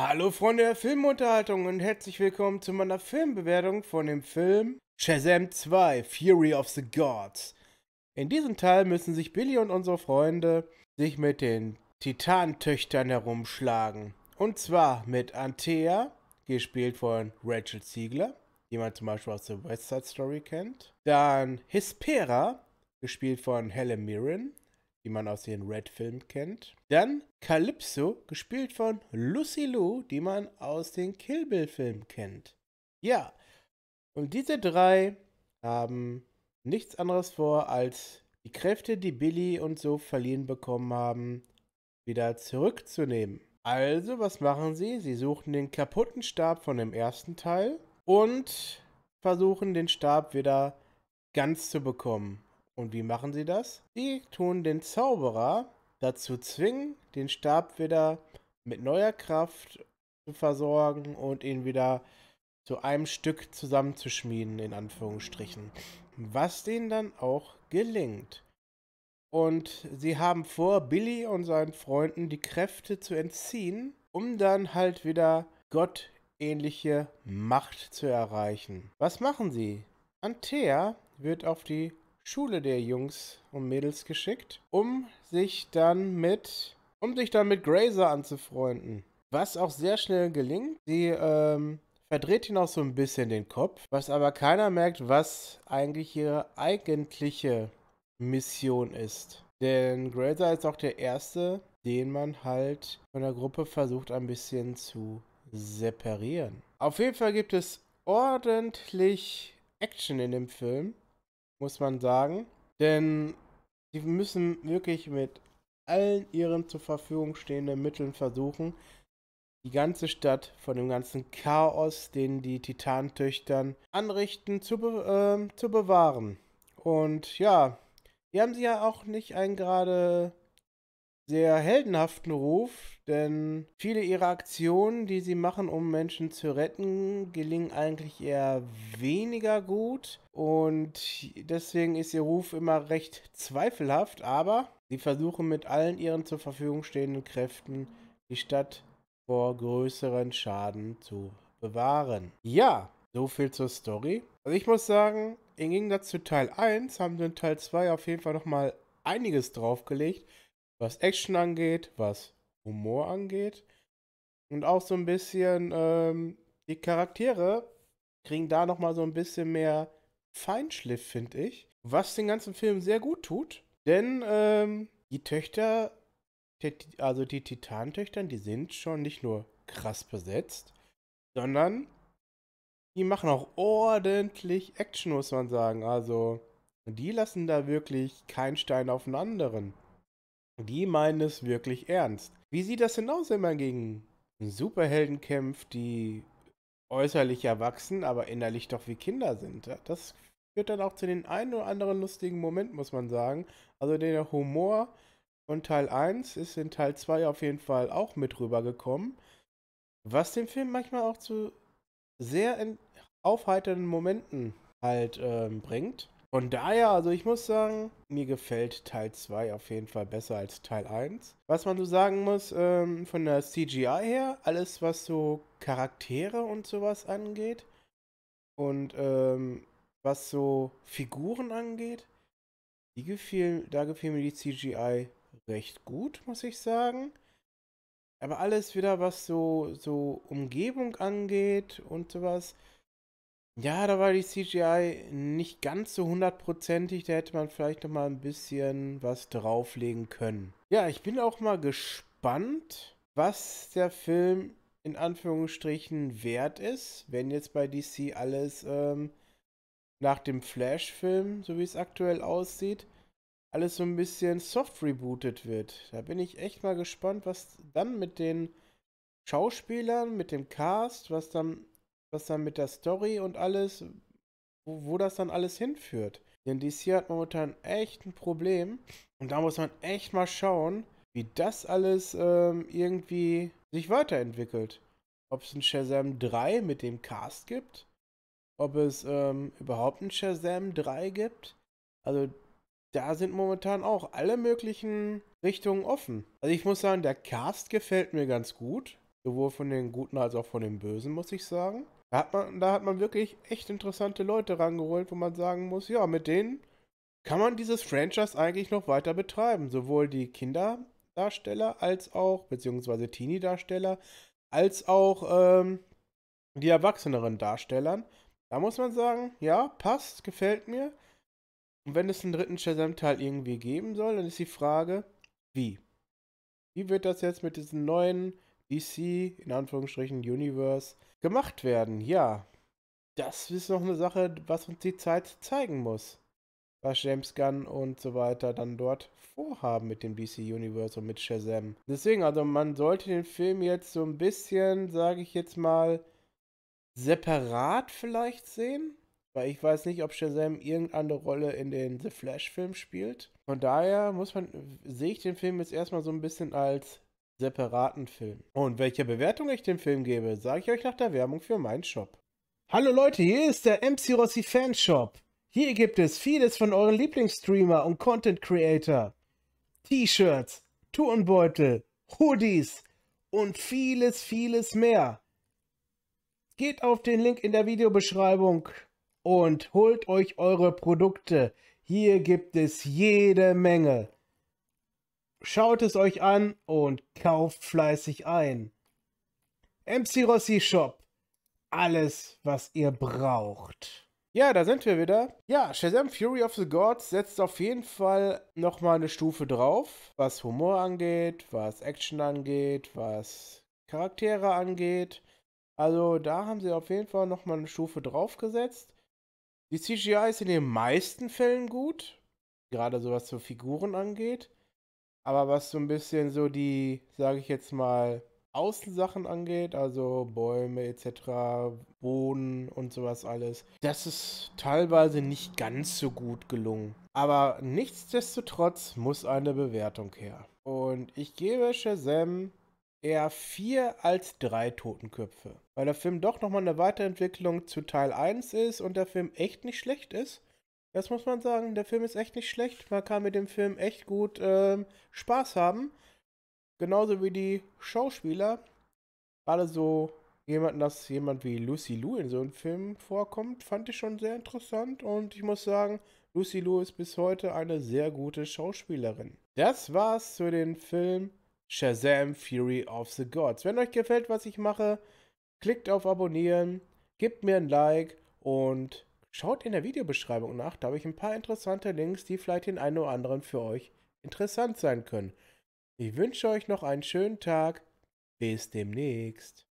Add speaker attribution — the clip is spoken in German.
Speaker 1: Hallo Freunde der Filmunterhaltung und herzlich willkommen zu meiner Filmbewertung von dem Film Shazam 2 Fury of the Gods. In diesem Teil müssen sich Billy und unsere Freunde sich mit den Titantöchtern herumschlagen. Und zwar mit Antea, gespielt von Rachel Ziegler, die man zum Beispiel aus der West Side Story kennt. Dann Hispera, gespielt von Helen Mirren die man aus den Red-Filmen kennt. Dann Calypso, gespielt von Lucy Lou, die man aus den Kill Bill-Filmen kennt. Ja, und diese drei haben nichts anderes vor, als die Kräfte, die Billy und so verliehen bekommen haben, wieder zurückzunehmen. Also, was machen sie? Sie suchen den kaputten Stab von dem ersten Teil und versuchen den Stab wieder ganz zu bekommen. Und wie machen sie das? Sie tun den Zauberer dazu zwingen, den Stab wieder mit neuer Kraft zu versorgen und ihn wieder zu einem Stück zusammenzuschmieden, in Anführungsstrichen. Was denen dann auch gelingt. Und sie haben vor, Billy und seinen Freunden die Kräfte zu entziehen, um dann halt wieder gottähnliche Macht zu erreichen. Was machen sie? Antea wird auf die Schule der Jungs und Mädels geschickt, um sich dann mit, um sich dann mit Grazer anzufreunden. Was auch sehr schnell gelingt. Sie ähm, verdreht ihn auch so ein bisschen den Kopf, was aber keiner merkt, was eigentlich ihre eigentliche Mission ist. Denn Grazer ist auch der Erste, den man halt von der Gruppe versucht ein bisschen zu separieren. Auf jeden Fall gibt es ordentlich Action in dem Film muss man sagen. Denn sie müssen wirklich mit allen ihren zur Verfügung stehenden Mitteln versuchen, die ganze Stadt von dem ganzen Chaos, den die Titantöchtern anrichten, zu, be äh, zu bewahren. Und ja, die haben sie ja auch nicht ein gerade sehr heldenhaften Ruf, denn viele ihrer Aktionen, die sie machen, um Menschen zu retten, gelingen eigentlich eher weniger gut und deswegen ist ihr Ruf immer recht zweifelhaft, aber sie versuchen mit allen ihren zur Verfügung stehenden Kräften die Stadt vor größeren Schaden zu bewahren. Ja, so viel zur Story. Also ich muss sagen, im Gegensatz zu Teil 1 haben sie in Teil 2 auf jeden Fall nochmal einiges draufgelegt was Action angeht, was Humor angeht. Und auch so ein bisschen, ähm, die Charaktere kriegen da nochmal so ein bisschen mehr Feinschliff, finde ich. Was den ganzen Film sehr gut tut. Denn ähm, die Töchter, also die Titantöchter, die sind schon nicht nur krass besetzt, sondern die machen auch ordentlich Action, muss man sagen. Also, die lassen da wirklich keinen Stein auf den anderen. Die meinen es wirklich ernst. Wie sieht das denn aus, wenn man gegen Superhelden kämpft, die äußerlich erwachsen, aber innerlich doch wie Kinder sind? Das führt dann auch zu den einen oder anderen lustigen Moment, muss man sagen. Also der Humor von Teil 1 ist in Teil 2 auf jeden Fall auch mit rübergekommen. Was den Film manchmal auch zu sehr aufheiternden Momenten halt ähm, bringt. Von daher, also ich muss sagen, mir gefällt Teil 2 auf jeden Fall besser als Teil 1. Was man so sagen muss, ähm, von der CGI her, alles was so Charaktere und sowas angeht und ähm, was so Figuren angeht, die gefiel, da gefiel mir die CGI recht gut, muss ich sagen. Aber alles wieder, was so, so Umgebung angeht und sowas, ja, da war die CGI nicht ganz so hundertprozentig. Da hätte man vielleicht noch mal ein bisschen was drauflegen können. Ja, ich bin auch mal gespannt, was der Film in Anführungsstrichen wert ist, wenn jetzt bei DC alles ähm, nach dem Flash-Film, so wie es aktuell aussieht, alles so ein bisschen soft rebootet wird. Da bin ich echt mal gespannt, was dann mit den Schauspielern, mit dem Cast, was dann was dann mit der Story und alles, wo, wo das dann alles hinführt. Denn DC hat momentan echt ein Problem und da muss man echt mal schauen, wie das alles ähm, irgendwie sich weiterentwickelt. Ob es ein Shazam 3 mit dem Cast gibt, ob es ähm, überhaupt ein Shazam 3 gibt. Also da sind momentan auch alle möglichen Richtungen offen. Also ich muss sagen, der Cast gefällt mir ganz gut. Sowohl von den Guten als auch von den Bösen, muss ich sagen. Da hat man, da hat man wirklich echt interessante Leute rangeholt, wo man sagen muss, ja, mit denen kann man dieses Franchise eigentlich noch weiter betreiben. Sowohl die Kinderdarsteller als auch, beziehungsweise Teenie-Darsteller, als auch ähm, die erwachseneren Darstellern. Da muss man sagen, ja, passt, gefällt mir. Und wenn es einen dritten Shazam-Teil irgendwie geben soll, dann ist die Frage, wie? Wie wird das jetzt mit diesen neuen DC, e in Anführungsstrichen, Universe, gemacht werden. Ja, das ist noch eine Sache, was uns die Zeit zeigen muss. Was James Gunn und so weiter dann dort vorhaben mit dem DC Universe und mit Shazam. Deswegen, also man sollte den Film jetzt so ein bisschen, sage ich jetzt mal, separat vielleicht sehen. Weil ich weiß nicht, ob Shazam irgendeine Rolle in den The Flash-Film spielt. Von daher muss man, sehe ich den Film jetzt erstmal so ein bisschen als separaten Film. Und welche Bewertung ich dem Film gebe, sage ich euch nach der Werbung für meinen Shop. Hallo Leute, hier ist der MC Rossi Fanshop. Hier gibt es vieles von euren Lieblingsstreamer und Content Creator. T-Shirts, Turnbeutel, Hoodies und vieles, vieles mehr. Geht auf den Link in der Videobeschreibung und holt euch eure Produkte. Hier gibt es jede Menge. Schaut es euch an und kauft fleißig ein. MC Rossi Shop. Alles, was ihr braucht. Ja, da sind wir wieder. Ja, Shazam Fury of the Gods setzt auf jeden Fall nochmal eine Stufe drauf, was Humor angeht, was Action angeht, was Charaktere angeht. Also da haben sie auf jeden Fall nochmal eine Stufe draufgesetzt. Die CGI ist in den meisten Fällen gut, gerade so was zu Figuren angeht. Aber was so ein bisschen so die, sage ich jetzt mal, Außensachen angeht, also Bäume etc., Boden und sowas alles, das ist teilweise nicht ganz so gut gelungen. Aber nichtsdestotrotz muss eine Bewertung her. Und ich gebe Shazam eher vier als drei Totenköpfe. Weil der Film doch nochmal eine Weiterentwicklung zu Teil 1 ist und der Film echt nicht schlecht ist das muss man sagen, der Film ist echt nicht schlecht. Man kann mit dem Film echt gut ähm, Spaß haben. Genauso wie die Schauspieler. Gerade so jemanden, dass jemand wie Lucy Lou in so einem Film vorkommt, fand ich schon sehr interessant. Und ich muss sagen, Lucy Lou ist bis heute eine sehr gute Schauspielerin. Das war's zu dem Film Shazam Fury of the Gods. Wenn euch gefällt, was ich mache, klickt auf Abonnieren, gebt mir ein Like und Schaut in der Videobeschreibung nach, da habe ich ein paar interessante Links, die vielleicht den einen oder anderen für euch interessant sein können. Ich wünsche euch noch einen schönen Tag. Bis demnächst.